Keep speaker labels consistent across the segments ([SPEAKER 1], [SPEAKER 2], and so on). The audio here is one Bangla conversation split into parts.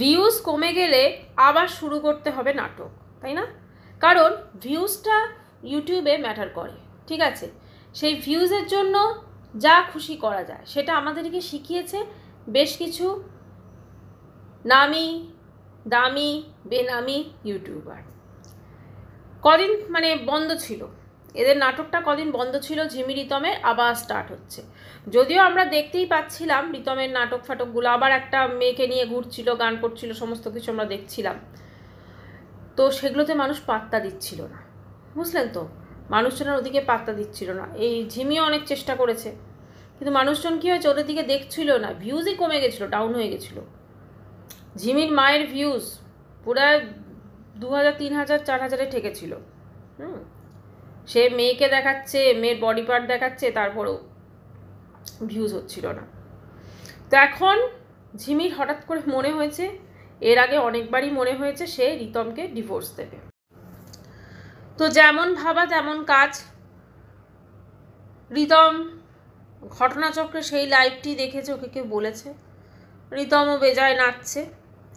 [SPEAKER 1] ভিউজ কমে গেলে আবার শুরু করতে হবে নাটক তাই না কারণ ভিউজটা ইউটিউবে ম্যাটার করে ঠিক আছে সেই ভিউজের জন্য যা খুশি করা যায় সেটা আমাদেরকে শিখিয়েছে বেশ কিছু নামি দামি বেনামি ইউটিউবার কদিন মানে বন্ধ ছিল এদের নাটকটা কদিন বন্ধ ছিল ঝিমি রিতমের আবার স্টার্ট হচ্ছে যদিও আমরা দেখতেই পাচ্ছিলাম রিতমের নাটক ফাটকগুলো আবার একটা মেয়েকে নিয়ে ঘুরছিল গান করছিল সমস্ত কিছু আমরা দেখছিলাম তো সেগুলোতে মানুষ পাত্তা দিচ্ছিল না বুঝলেন তো মানুষজনের ওদিকে পাত্তা দিচ্ছিল না এই ঝিমিও অনেক চেষ্টা করেছে কিন্তু মানুষজন কী হয়েছে ওদের দিকে দেখছিল না ভিউজই কমে গেছিলো ডাউন হয়ে গেছিলো ঝিমির মায়ের ভিউজ পুরায় দু হাজার তিন হাজার চার হাজারে ঠেকেছিল সে মেয়েকে দেখাচ্ছে মেয়ের বডি পার্ট দেখাচ্ছে তারপরেও ভিউজ হচ্ছিল না তো এখন ঝিমির হঠাৎ করে মনে হয়েছে এর আগে অনেকবারই মনে হয়েছে সে রিতমকে ডিভোর্স দেবে তো যেমন ভাবা তেমন কাজ রিতম ঘটনাচক্রে সেই লাইভটি দেখেছে ওকে কেউ বলেছে রিতমও বেজায় নাচছে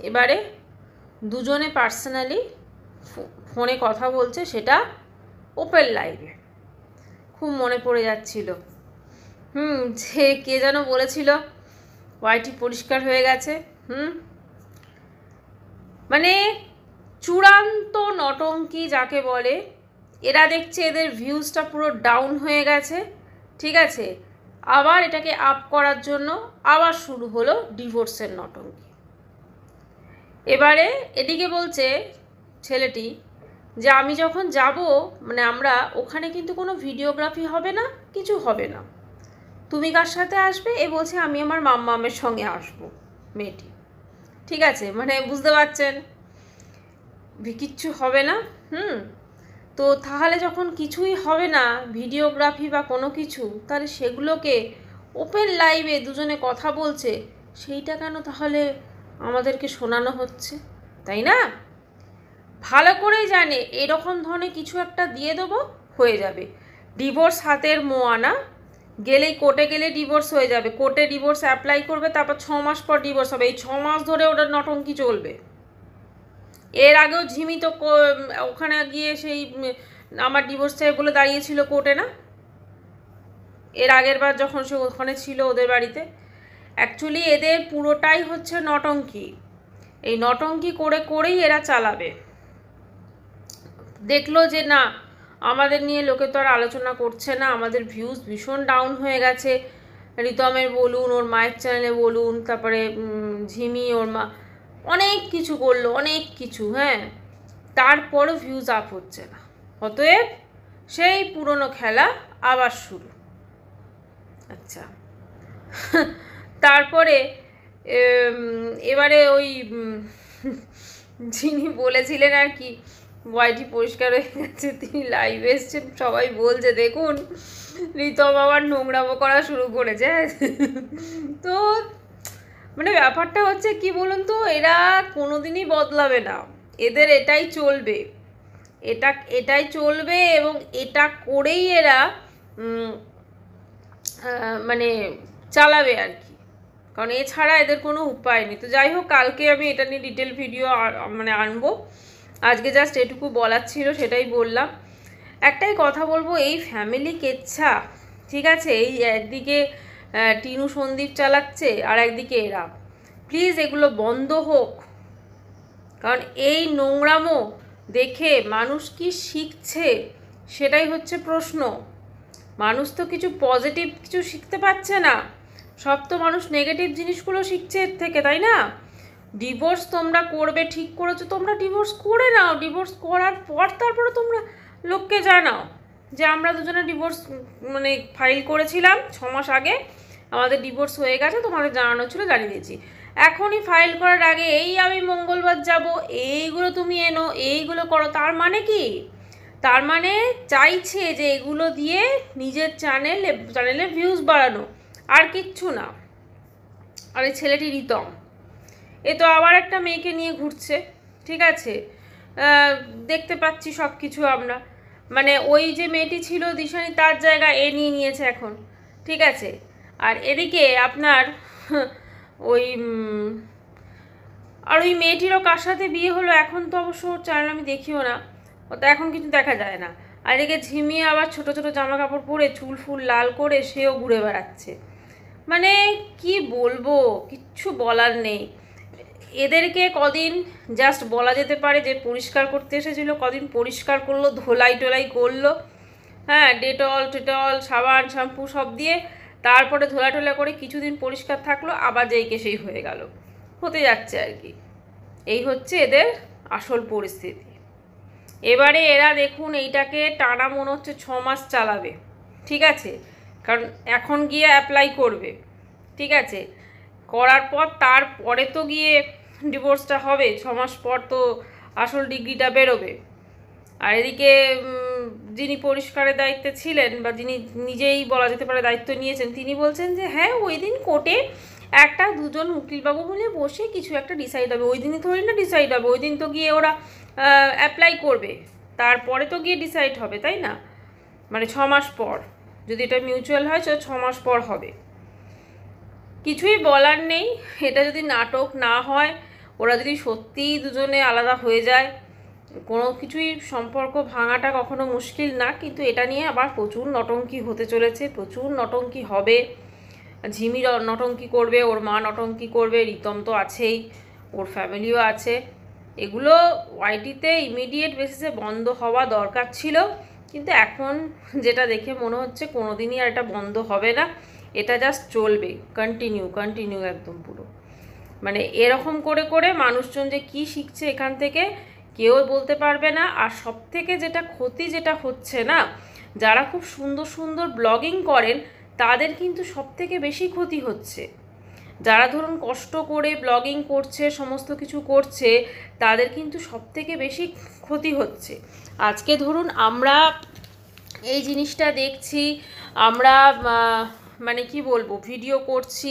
[SPEAKER 1] এবারে দুজনে পার্সোনালি ফোনে কথা বলছে সেটা ওপেন লাইভে খুব মনে পড়ে যাচ্ছিল হুম সে কে যেন বলেছিল ওয়াইটি পরিষ্কার হয়ে গেছে হুম মানে চূড়ান্ত নটঙ্কি যাকে বলে এরা দেখছে এদের ভিউজটা পুরো ডাউন হয়ে গেছে ঠিক আছে আবার এটাকে আপ করার জন্য আবার শুরু হলো ডিভোর্সের নটঙ্কি এবারে এদিকে বলছে ছেলেটি যে আমি যখন যাব মানে আমরা ওখানে কিন্তু কোনো ভিডিওগ্রাফি হবে না কিছু হবে না তুমি কার সাথে আসবে এ বলছে আমি আমার মাম্মামের সঙ্গে আসবো মেয়েটি ঠিক আছে মানে বুঝতে পারছেন কিচ্ছু হবে না হুম তো তাহলে যখন কিছুই হবে না ভিডিওগ্রাফি বা কোনো কিছু তাহলে সেগুলোকে ওপেন লাইভে দুজনে কথা বলছে সেইটা কেন তাহলে আমাদেরকে শোনানো হচ্ছে তাই না ভালো করেই জানে এরকম ধরনের কিছু একটা দিয়ে দেবো হয়ে যাবে ডিভোর্স হাতের মোয়ানা গেলেই কোর্টে গেলে ডিভোর্স হয়ে যাবে কোর্টে ডিভোর্স অ্যাপ্লাই করবে তারপর ছ মাস পর ডিভোর্স হবে এই ছ মাস ধরে ওটার নটঙ্কি চলবে এর আগেও ঝিমি তো ওখানে গিয়ে সেই আমার ডিভোর্স চাই বলে দাঁড়িয়েছিল কোর্টে না এর আগের বার যখন সে ওখানে ছিল ওদের বাড়িতে অ্যাকচুয়ালি এদের পুরোটাই হচ্ছে নটঙ্কি এই নটঙ্কি করে করেই এরা চালাবে দেখলো যে না আমাদের নিয়ে লোকে তো আর আলোচনা করছে না আমাদের ভিউজ ভীষণ ডাউন হয়ে গেছে রিতমের বলুন ওর মায়ের চ্যানেলে বলুন তারপরে ঝিমি ওর মা অনেক কিছু করলো অনেক কিছু হ্যাঁ তারপরও ভিউজ আপ হচ্ছে না অতএব সেই পুরনো খেলা আবার শুরু আচ্ছা তারপরে এবারে ওই যিনি বলেছিলেন আর কি ওয়াইটি পরিষ্কার হয়ে গেছে তিনি লাইভ এসছেন সবাই বলছে দেখুন রিতম আবার নোংরামো করা শুরু করেছে তো মানে ব্যাপারটা হচ্ছে কি বলুন তো এরা কোনোদিনই বদলাবে না এদের এটাই চলবে এটা এটাই চলবে এবং এটা করেই এরা মানে চালাবে আর কি কারণ এছাড়া এদের কোনো উপায় নেই তো যাই হোক কালকে আমি এটা নিয়ে ডিটেল ভিডিও মানে আনবো আজকে জাস্ট এটুকু বলার ছিল সেটাই বললাম একটাই কথা বলবো এই ফ্যামিলি কেচ্ছা ঠিক আছে এই একদিকে টিনু সন্দীপ চালাচ্ছে আর একদিকে এরা প্লিজ এগুলো বন্ধ হোক কারণ এই নোংরামো দেখে মানুষ কি শিখছে সেটাই হচ্ছে প্রশ্ন মানুষ তো কিছু পজিটিভ কিছু শিখতে পারছে না সব তো মানুষ নেগেটিভ জিনিসগুলো শিখছে এর থেকে তাই না ডিভোর্স তোমরা করবে ঠিক করেছো তোমরা ডিভোর্স করে নাও ডিভোর্স করার পর তারপরে তোমরা লোককে জানাও যে আমরা দুজনে ডিভোর্স মানে ফাইল করেছিলাম ছ মাস আগে আমাদের ডিভোর্স হয়ে গেছে তোমাদের জানানো ছিল জানিয়ে দিয়েছি এখনই ফাইল করার আগে এই আমি মঙ্গলবার যাব এইগুলো তুমি এনো এইগুলো করো তার মানে কি তার মানে চাইছে যে এগুলো দিয়ে নিজের চ্যানেলে চ্যানেলে ভিউজ বাড়ানো আর কিচ্ছু না আর এই ছেলেটি রিতম এ তো আবার একটা মেয়েকে নিয়ে ঘুরছে ঠিক আছে দেখতে পাচ্ছি সব কিছু আমরা মানে ওই যে মেয়েটি ছিল দিশানি তার জায়গা এ নিয়ে নিয়েছে এখন ঠিক আছে আর এদিকে আপনার ওই আর ওই মেয়েটিরও কার সাথে বিয়ে হলো এখন তো অবশ্য চ্যানেল আমি দেখিও না ও তো এখন কিছু দেখা যায় না আর এদিকে ঝিমিয়ে আবার ছোট ছোট জামা কাপড় পরে চুল ফুল লাল করে সেও ঘুরে বেড়াচ্ছে মানে কি বলবো কিচ্ছু বলার নেই এদেরকে কদিন জাস্ট বলা যেতে পারে যে পরিষ্কার করতে এসেছিলো কদিন পরিষ্কার করলো ধোলাই টোলাই করলো হ্যাঁ ডেটল টেটল সাবান শ্যাম্পু সব দিয়ে তারপরে ধোলা টোলা করে কিছুদিন পরিষ্কার থাকলো আবার যেইকে সেই হয়ে গেল হতে যাচ্ছে আর কি এই হচ্ছে এদের আসল পরিস্থিতি এবারে এরা দেখুন এইটাকে টানা মনে হচ্ছে ছ মাস চালাবে ঠিক আছে কারণ এখন গিয়ে অ্যাপ্লাই করবে ঠিক আছে করার পর তারপরে তো গিয়ে ডিভোর্সটা হবে ছ মাস পর তো আসল ডিগ্রিটা বেরোবে আর এদিকে যিনি পরিষ্কারের দায়িত্বে ছিলেন বা যিনি নিজেই বলা যেতে পারে দায়িত্ব নিয়েছেন তিনি বলছেন যে হ্যাঁ ওই দিন কোর্টে একটা দুজন উকিলবাবু মিলে বসে কিছু একটা ডিসাইড হবে ওই দিনই থোড়ি না ডিসাইড হবে ওই দিন তো গিয়ে ওরা অ্যাপ্লাই করবে তারপরে তো গিয়ে ডিসাইড হবে তাই না মানে ছ মাস পর যদি এটা মিউচুয়াল হয় তো ছ মাস পর হবে কিছুই বলার নেই এটা যদি নাটক না হয় ওরা যদি সত্যিই দুজনে আলাদা হয়ে যায় কোনো কিছুই সম্পর্ক ভাঙাটা কখনো মুশকিল না কিন্তু এটা নিয়ে আবার প্রচুর নটঙ্কি হতে চলেছে প্রচুর নটঙ্কি হবে ঝিমি নটঙ্কি করবে ওর মা নটঙ্কি করবে রীতম তো আছেই ওর ফ্যামিলিও আছে এগুলো ওয়াইটিতে ইমিডিয়েট বেসিসে বন্ধ হওয়া দরকার ছিল কিন্তু এখন যেটা দেখে মনে হচ্ছে কোনো দিনই আর এটা বন্ধ হবে না এটা জাস্ট চলবে কন্টিনিউ কন্টিনিউ একদম পুরো মানে এরকম করে করে মানুষজন যে কি শিখছে এখান থেকে কেউ বলতে পারবে না আর সব থেকে যেটা ক্ষতি যেটা হচ্ছে না যারা খুব সুন্দর সুন্দর ব্লগিং করেন তাদের কিন্তু সব থেকে বেশি ক্ষতি হচ্ছে যারা ধরুন কষ্ট করে ব্লগিং করছে সমস্ত কিছু করছে তাদের কিন্তু সব থেকে বেশি ক্ষতি হচ্ছে আজকে ধরুন আমরা এই জিনিসটা দেখছি আমরা মানে কি বলবো ভিডিও করছি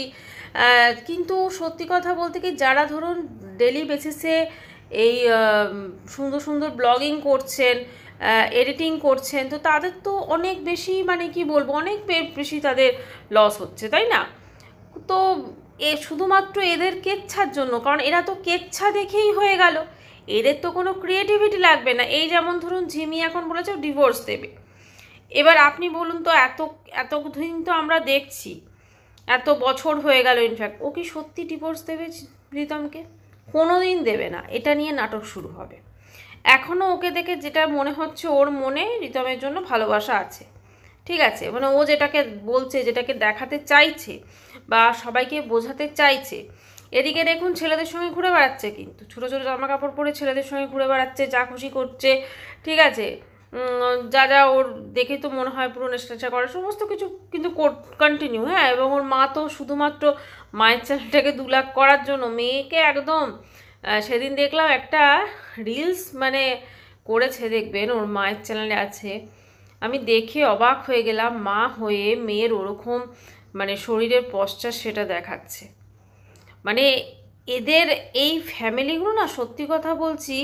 [SPEAKER 1] কিন্তু সত্যি কথা বলতে কি যারা ধরুন ডেলি বেসিসে এই সুন্দর সুন্দর ব্লগিং করছেন এডিটিং করছেন তো তাদের তো অনেক বেশি মানে কি বলবো অনেক বেশি তাদের লস হচ্ছে তাই না তো এ শুধুমাত্র এদের কেচ্ছার জন্য কারণ এরা তো কেচ্ছা দেখেই হয়ে গেল এদের তো কোনো ক্রিয়েটিভিটি লাগবে না এই যেমন ধরুন ঝিমি এখন বলেছে ডিভোর্স দেবে এবার আপনি বলুন তো এত এতদিন তো আমরা দেখছি এত বছর হয়ে গেল ইনফ্যাক্ট ও কি সত্যি ডিভোর্স দেবে প্রীতমকে কোনো দিন দেবে না এটা নিয়ে নাটক শুরু হবে এখনও ওকে দেখে যেটা মনে হচ্ছে ওর মনে প্রীতমের জন্য ভালোবাসা আছে ঠিক আছে মানে ও যেটাকে বলছে যেটাকে দেখাতে চাইছে বা সবাইকে বোঝাতে চাইছে এদিকে দেখুন ছেলেদের সঙ্গে ঘুরে বেড়াচ্ছে কিন্তু ছোটো ছোটো জামা কাপড় পরে ছেলেদের সঙ্গে ঘুরে বেড়াচ্ছে যা খুশি করছে ঠিক আছে যা যা ওর দেখে তো মনে হয় পুরো নেশা করে সমস্ত কিছু কিন্তু কন্টিনিউ হ্যাঁ এবং ওর মা তো শুধুমাত্র মায়ের চ্যানেলটাকে দু লাখ করার জন্য মেয়েকে একদম সেদিন দেখলাম একটা রিলস মানে করেছে দেখবেন ওর মায়ের চ্যানেলে আছে আমি দেখে অবাক হয়ে গেলাম মা হয়ে মেয়ের ওরকম মানে শরীরের পশ্চাৎ সেটা দেখাচ্ছে মানে এদের এই ফ্যামিলিগুলো না সত্যি কথা বলছি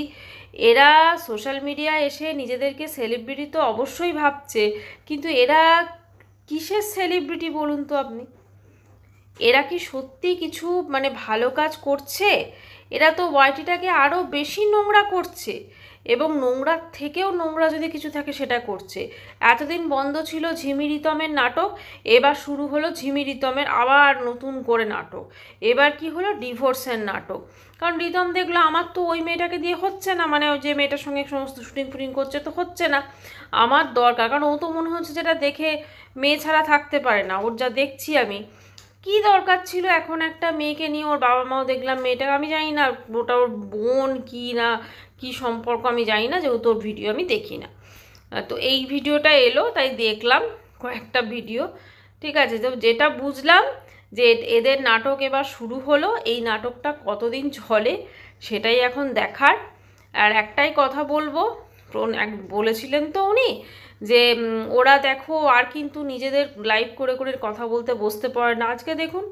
[SPEAKER 1] এরা সোশ্যাল মিডিয়া এসে নিজেদেরকে সেলিব্রিটি তো অবশ্যই ভাবছে কিন্তু এরা কিসের সেলিব্রিটি বলুন তো আপনি এরা কি সত্যি কিছু মানে ভালো কাজ করছে এরা তো ওয়াইটিটাকে আরও বেশি নোংরা করছে এবং নোংরা থেকেও নোংরা যদি কিছু থাকে সেটা করছে এতদিন বন্ধ ছিল ঝিমিরিতমের নাটক এবার শুরু হলো ঝিমিরিতমের আবার নতুন করে নাটক এবার কি হলো ডিভোর্সের নাটক কারণ রিতম দেখলো আমার তো ওই মেয়েটাকে দিয়ে হচ্ছে না মানে ওই যে মেয়েটার সঙ্গে সমস্ত শুটিং ফুটিং করছে তো হচ্ছে না আমার দরকার কারণ ও তো মনে হচ্ছে যেটা দেখে মেয়ে ছাড়া থাকতে পারে না ওর যা দেখছি আমি কি দরকার ছিল এখন একটা মেয়েকে নিয়ে ওর বাবা মাও দেখলাম মেয়েটাকে আমি জানি না ওটা ওর বোন কি না কি সম্পর্ক আমি জানি না যেহেতু ভিডিও আমি দেখি না তো এই ভিডিওটা এলো তাই দেখলাম কয়েকটা ভিডিও ঠিক আছে তো যেটা বুঝলাম যে এদের নাটক এবার শুরু হলো এই নাটকটা কতদিন চলে সেটাই এখন দেখার আর একটাই কথা বলবো এক বলেছিলেন তো উনি যে ওরা দেখো আর কিন্তু নিজেদের লাইভ করে করে কথা বলতে বসতে পারে না আজকে দেখুন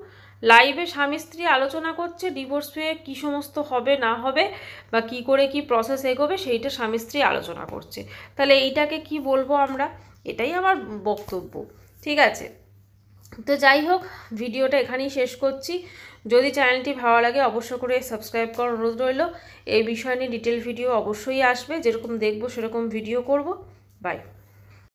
[SPEAKER 1] লাইভে স্বামী স্ত্রী আলোচনা করছে ডিভোর্স হয়ে কী সমস্ত হবে না হবে বা কি করে কি প্রসেস এগোবে সেইটা স্বামী স্ত্রী আলোচনা করছে তাহলে এইটাকে কি বলবো আমরা এটাই আমার বক্তব্য ঠিক আছে তো যাই হোক ভিডিওটা এখানেই শেষ করছি যদি চ্যানেলটি ভালো লাগে অবশ্য করে সাবস্ক্রাইব করার অনুরোধ রইল এই বিষয় নিয়ে ডিটেল ভিডিও অবশ্যই আসবে যেরকম দেখবো সেরকম ভিডিও করব বাই